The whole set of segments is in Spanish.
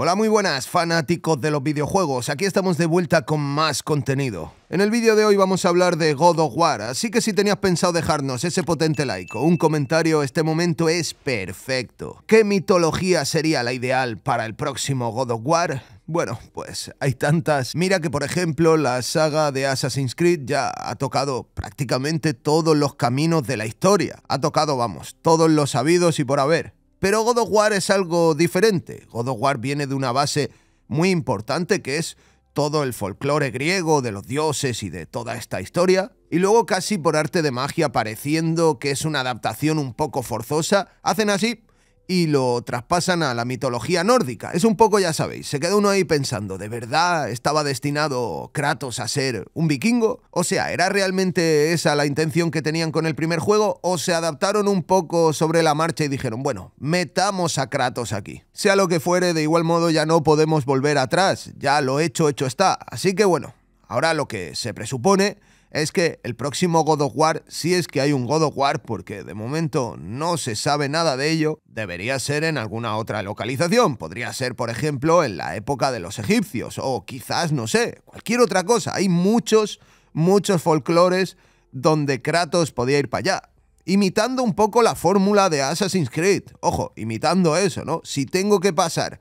Hola muy buenas fanáticos de los videojuegos, aquí estamos de vuelta con más contenido. En el vídeo de hoy vamos a hablar de God of War, así que si tenías pensado dejarnos ese potente like o un comentario, este momento es perfecto. ¿Qué mitología sería la ideal para el próximo God of War? Bueno, pues hay tantas. Mira que por ejemplo la saga de Assassin's Creed ya ha tocado prácticamente todos los caminos de la historia. Ha tocado, vamos, todos los sabidos y por haber. Pero God of War es algo diferente. God of War viene de una base muy importante que es todo el folclore griego de los dioses y de toda esta historia, y luego casi por arte de magia pareciendo que es una adaptación un poco forzosa, hacen así y lo traspasan a la mitología nórdica. Es un poco, ya sabéis, se queda uno ahí pensando, ¿de verdad estaba destinado Kratos a ser un vikingo? O sea, ¿era realmente esa la intención que tenían con el primer juego? ¿O se adaptaron un poco sobre la marcha y dijeron, bueno, metamos a Kratos aquí? Sea lo que fuere, de igual modo ya no podemos volver atrás, ya lo hecho, hecho está. Así que bueno, ahora lo que se presupone es que el próximo God of War, si es que hay un God of War, porque de momento no se sabe nada de ello, debería ser en alguna otra localización. Podría ser, por ejemplo, en la época de los egipcios, o quizás, no sé, cualquier otra cosa. Hay muchos, muchos folclores donde Kratos podía ir para allá. Imitando un poco la fórmula de Assassin's Creed. Ojo, imitando eso, ¿no? Si tengo que pasar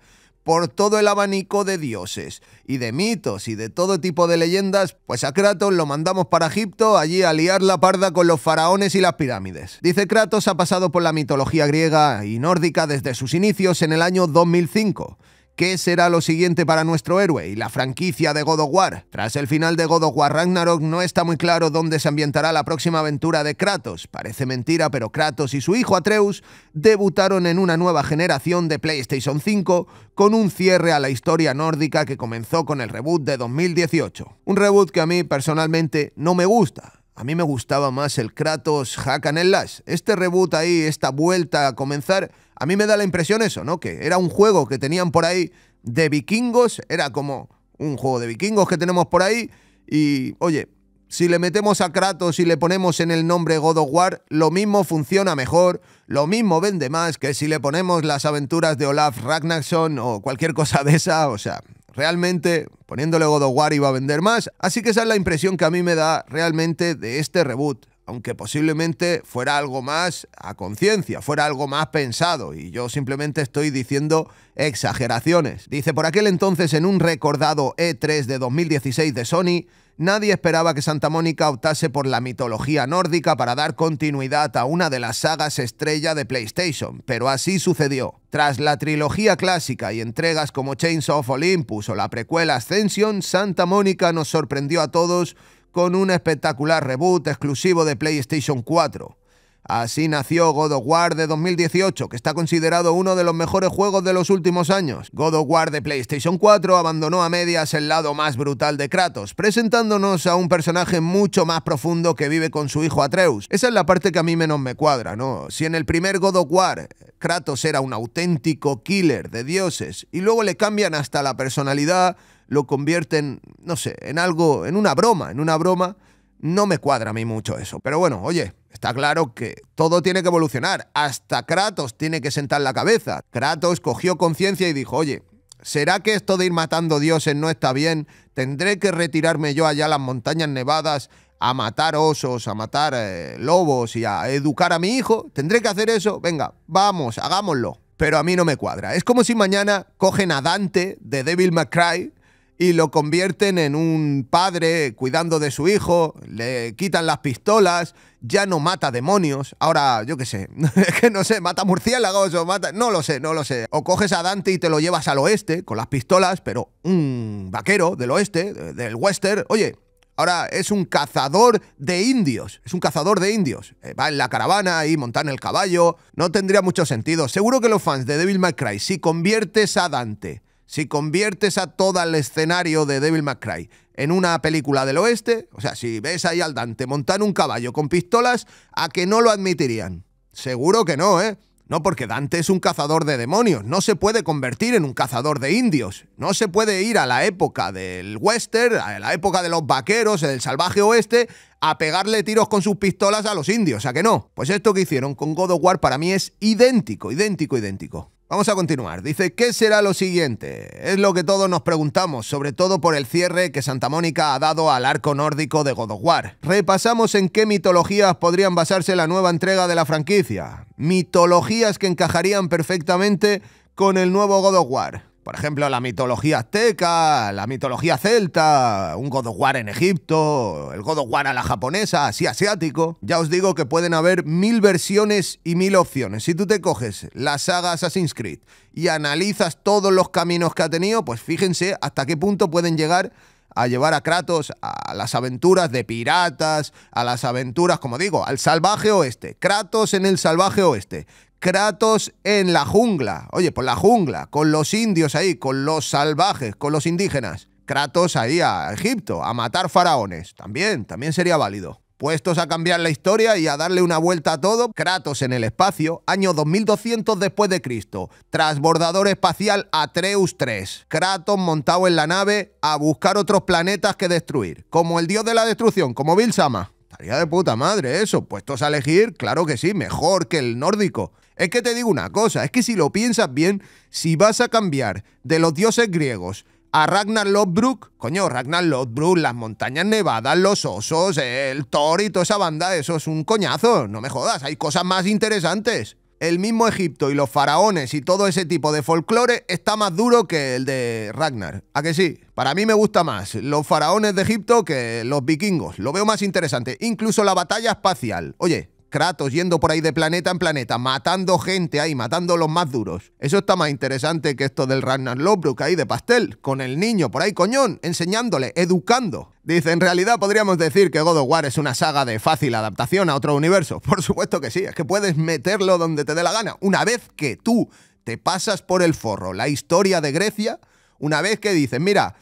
por todo el abanico de dioses y de mitos y de todo tipo de leyendas, pues a Kratos lo mandamos para Egipto, allí a liar la parda con los faraones y las pirámides. Dice Kratos ha pasado por la mitología griega y nórdica desde sus inicios en el año 2005. ¿Qué será lo siguiente para nuestro héroe y la franquicia de God of War? Tras el final de God of War Ragnarok no está muy claro dónde se ambientará la próxima aventura de Kratos. Parece mentira, pero Kratos y su hijo Atreus debutaron en una nueva generación de PlayStation 5 con un cierre a la historia nórdica que comenzó con el reboot de 2018. Un reboot que a mí personalmente no me gusta, a mí me gustaba más el Kratos Hack and Este reboot ahí, esta vuelta a comenzar, a mí me da la impresión eso, ¿no? Que era un juego que tenían por ahí de vikingos, era como un juego de vikingos que tenemos por ahí y, oye, si le metemos a Kratos y le ponemos en el nombre God of War, lo mismo funciona mejor, lo mismo vende más que si le ponemos las aventuras de Olaf Ragnarsson o cualquier cosa de esa, o sea, realmente Poniéndole God of War iba a vender más, así que esa es la impresión que a mí me da realmente de este reboot aunque posiblemente fuera algo más a conciencia, fuera algo más pensado, y yo simplemente estoy diciendo exageraciones. Dice, por aquel entonces en un recordado E3 de 2016 de Sony, nadie esperaba que Santa Mónica optase por la mitología nórdica para dar continuidad a una de las sagas estrella de PlayStation, pero así sucedió. Tras la trilogía clásica y entregas como Chains of Olympus o la precuela Ascension, Santa Mónica nos sorprendió a todos con un espectacular reboot exclusivo de PlayStation 4. Así nació God of War de 2018, que está considerado uno de los mejores juegos de los últimos años. God of War de PlayStation 4 abandonó a medias el lado más brutal de Kratos, presentándonos a un personaje mucho más profundo que vive con su hijo Atreus. Esa es la parte que a mí menos me cuadra, ¿no? Si en el primer God of War Kratos era un auténtico killer de dioses y luego le cambian hasta la personalidad, lo convierten, no sé, en algo, en una broma, en una broma. No me cuadra a mí mucho eso. Pero bueno, oye, está claro que todo tiene que evolucionar. Hasta Kratos tiene que sentar la cabeza. Kratos cogió conciencia y dijo, oye, ¿será que esto de ir matando dioses no está bien? ¿Tendré que retirarme yo allá a las montañas nevadas a matar osos, a matar eh, lobos y a educar a mi hijo? ¿Tendré que hacer eso? Venga, vamos, hagámoslo. Pero a mí no me cuadra. Es como si mañana cogen a Dante de Devil May Cry y lo convierten en un padre cuidando de su hijo, le quitan las pistolas, ya no mata demonios, ahora yo qué sé, que no sé, mata murciélagos o mata, no lo sé, no lo sé, o coges a Dante y te lo llevas al oeste con las pistolas, pero un vaquero del oeste, del western, oye, Ahora es un cazador de indios. Es un cazador de indios. Eh, va en la caravana y monta en el caballo. No tendría mucho sentido. Seguro que los fans de Devil May Cry, si conviertes a Dante si conviertes a todo el escenario de Devil May Cry en una película del oeste, o sea, si ves ahí al Dante montar un caballo con pistolas, ¿a que no lo admitirían? Seguro que no, ¿eh? No, porque Dante es un cazador de demonios, no se puede convertir en un cazador de indios, no se puede ir a la época del western, a la época de los vaqueros, el salvaje oeste, a pegarle tiros con sus pistolas a los indios, ¿a que no? Pues esto que hicieron con God of War para mí es idéntico, idéntico, idéntico. Vamos a continuar. Dice, ¿qué será lo siguiente? Es lo que todos nos preguntamos, sobre todo por el cierre que Santa Mónica ha dado al arco nórdico de God of War. Repasamos en qué mitologías podrían basarse la nueva entrega de la franquicia. Mitologías que encajarían perfectamente con el nuevo God of War. Por ejemplo, la mitología azteca, la mitología celta, un God of War en Egipto, el God of War a la japonesa, así asiático. Ya os digo que pueden haber mil versiones y mil opciones. Si tú te coges la saga Assassin's Creed y analizas todos los caminos que ha tenido, pues fíjense hasta qué punto pueden llegar a llevar a Kratos a las aventuras de piratas, a las aventuras, como digo, al salvaje oeste. Kratos en el salvaje oeste. Kratos en la jungla. Oye, por la jungla, con los indios ahí, con los salvajes, con los indígenas. Kratos ahí a Egipto, a matar faraones. También, también sería válido. Puestos a cambiar la historia y a darle una vuelta a todo, Kratos en el espacio, año 2200 después de Cristo, transbordador espacial Atreus 3. Kratos montado en la nave a buscar otros planetas que destruir, como el dios de la destrucción, como Bill Sama. Estaría de puta madre eso, puestos a elegir, claro que sí, mejor que el nórdico. Es que te digo una cosa, es que si lo piensas bien, si vas a cambiar de los dioses griegos a Ragnar Lodbrok, coño, Ragnar Lodbrok, las montañas nevadas, los osos, el Thor y toda esa banda, eso es un coñazo, no me jodas, hay cosas más interesantes. El mismo Egipto y los faraones y todo ese tipo de folclore está más duro que el de Ragnar. ¿A que sí? Para mí me gusta más los faraones de Egipto que los vikingos. Lo veo más interesante. Incluso la batalla espacial. Oye, Kratos yendo por ahí de planeta en planeta, matando gente ahí, matando a los más duros. Eso está más interesante que esto del Ragnar Lodbrok ahí de pastel, con el niño por ahí, coñón, enseñándole, educando. Dice, en realidad podríamos decir que God of War es una saga de fácil adaptación a otro universo. Por supuesto que sí, es que puedes meterlo donde te dé la gana. Una vez que tú te pasas por el forro la historia de Grecia, una vez que dices, mira,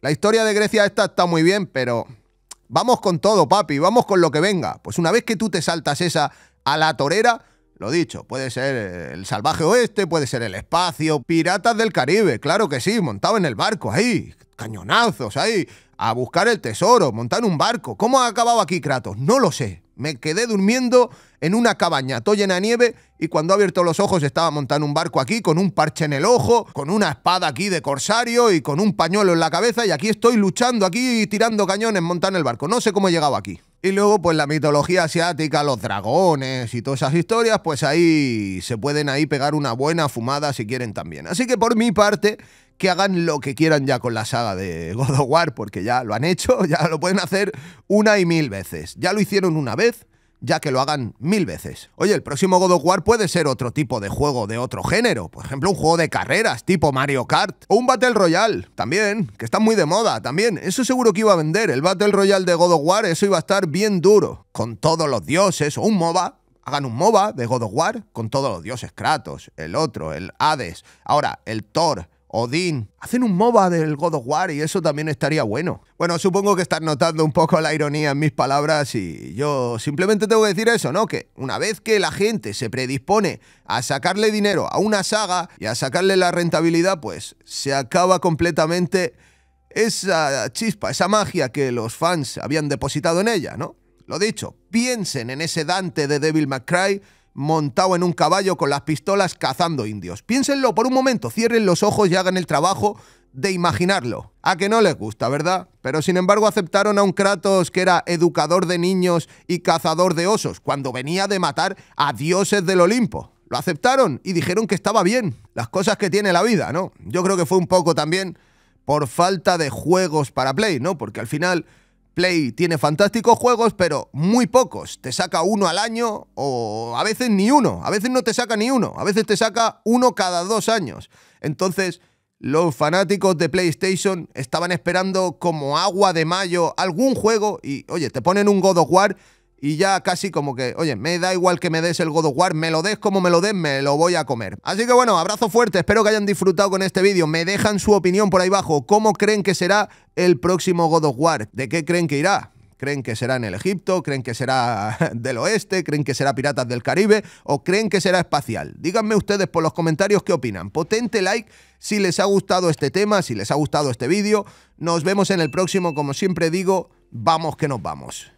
la historia de Grecia esta está muy bien, pero Vamos con todo, papi, vamos con lo que venga. Pues una vez que tú te saltas esa a la torera, lo dicho, puede ser el salvaje oeste, puede ser el espacio, piratas del Caribe, claro que sí, montado en el barco ahí, cañonazos ahí, a buscar el tesoro, montar un barco. ¿Cómo ha acabado aquí Kratos? No lo sé, me quedé durmiendo en una cabaña, todo llena de nieve, y cuando he abierto los ojos estaba montando un barco aquí, con un parche en el ojo, con una espada aquí de corsario y con un pañuelo en la cabeza, y aquí estoy luchando, aquí tirando cañones, montando el barco. No sé cómo he llegado aquí. Y luego, pues la mitología asiática, los dragones y todas esas historias, pues ahí se pueden ahí pegar una buena fumada si quieren también. Así que por mi parte, que hagan lo que quieran ya con la saga de God of War, porque ya lo han hecho, ya lo pueden hacer una y mil veces. Ya lo hicieron una vez, ya que lo hagan mil veces. Oye, el próximo God of War puede ser otro tipo de juego de otro género, por ejemplo, un juego de carreras tipo Mario Kart o un Battle Royale, también, que está muy de moda, también. Eso seguro que iba a vender, el Battle Royale de God of War, eso iba a estar bien duro, con todos los dioses o un MOBA. Hagan un MOBA de God of War con todos los dioses Kratos, el otro, el Hades, ahora el Thor, Odín. Hacen un MOBA del God of War y eso también estaría bueno. Bueno, supongo que estás notando un poco la ironía en mis palabras y yo simplemente tengo que decir eso, ¿no? Que una vez que la gente se predispone a sacarle dinero a una saga y a sacarle la rentabilidad, pues se acaba completamente esa chispa, esa magia que los fans habían depositado en ella, ¿no? Lo dicho, piensen en ese Dante de Devil May Cry montado en un caballo con las pistolas cazando indios. Piénsenlo por un momento, cierren los ojos y hagan el trabajo de imaginarlo. A que no les gusta, ¿verdad? Pero sin embargo aceptaron a un Kratos que era educador de niños y cazador de osos, cuando venía de matar a dioses del Olimpo. Lo aceptaron y dijeron que estaba bien. Las cosas que tiene la vida, ¿no? Yo creo que fue un poco también por falta de juegos para Play, ¿no? Porque al final Play tiene fantásticos juegos, pero muy pocos. Te saca uno al año o a veces ni uno. A veces no te saca ni uno. A veces te saca uno cada dos años. Entonces, los fanáticos de PlayStation estaban esperando como agua de mayo algún juego y, oye, te ponen un God of War y ya casi como que, oye, me da igual que me des el God of War, me lo des como me lo des, me lo voy a comer. Así que bueno, abrazo fuerte, espero que hayan disfrutado con este vídeo, me dejan su opinión por ahí abajo, ¿cómo creen que será el próximo God of War? ¿De qué creen que irá? ¿Creen que será en el Egipto? ¿Creen que será del oeste? ¿Creen que será Piratas del Caribe? ¿O creen que será espacial? Díganme ustedes por los comentarios qué opinan. Potente like si les ha gustado este tema, si les ha gustado este vídeo. Nos vemos en el próximo, como siempre digo, vamos que nos vamos.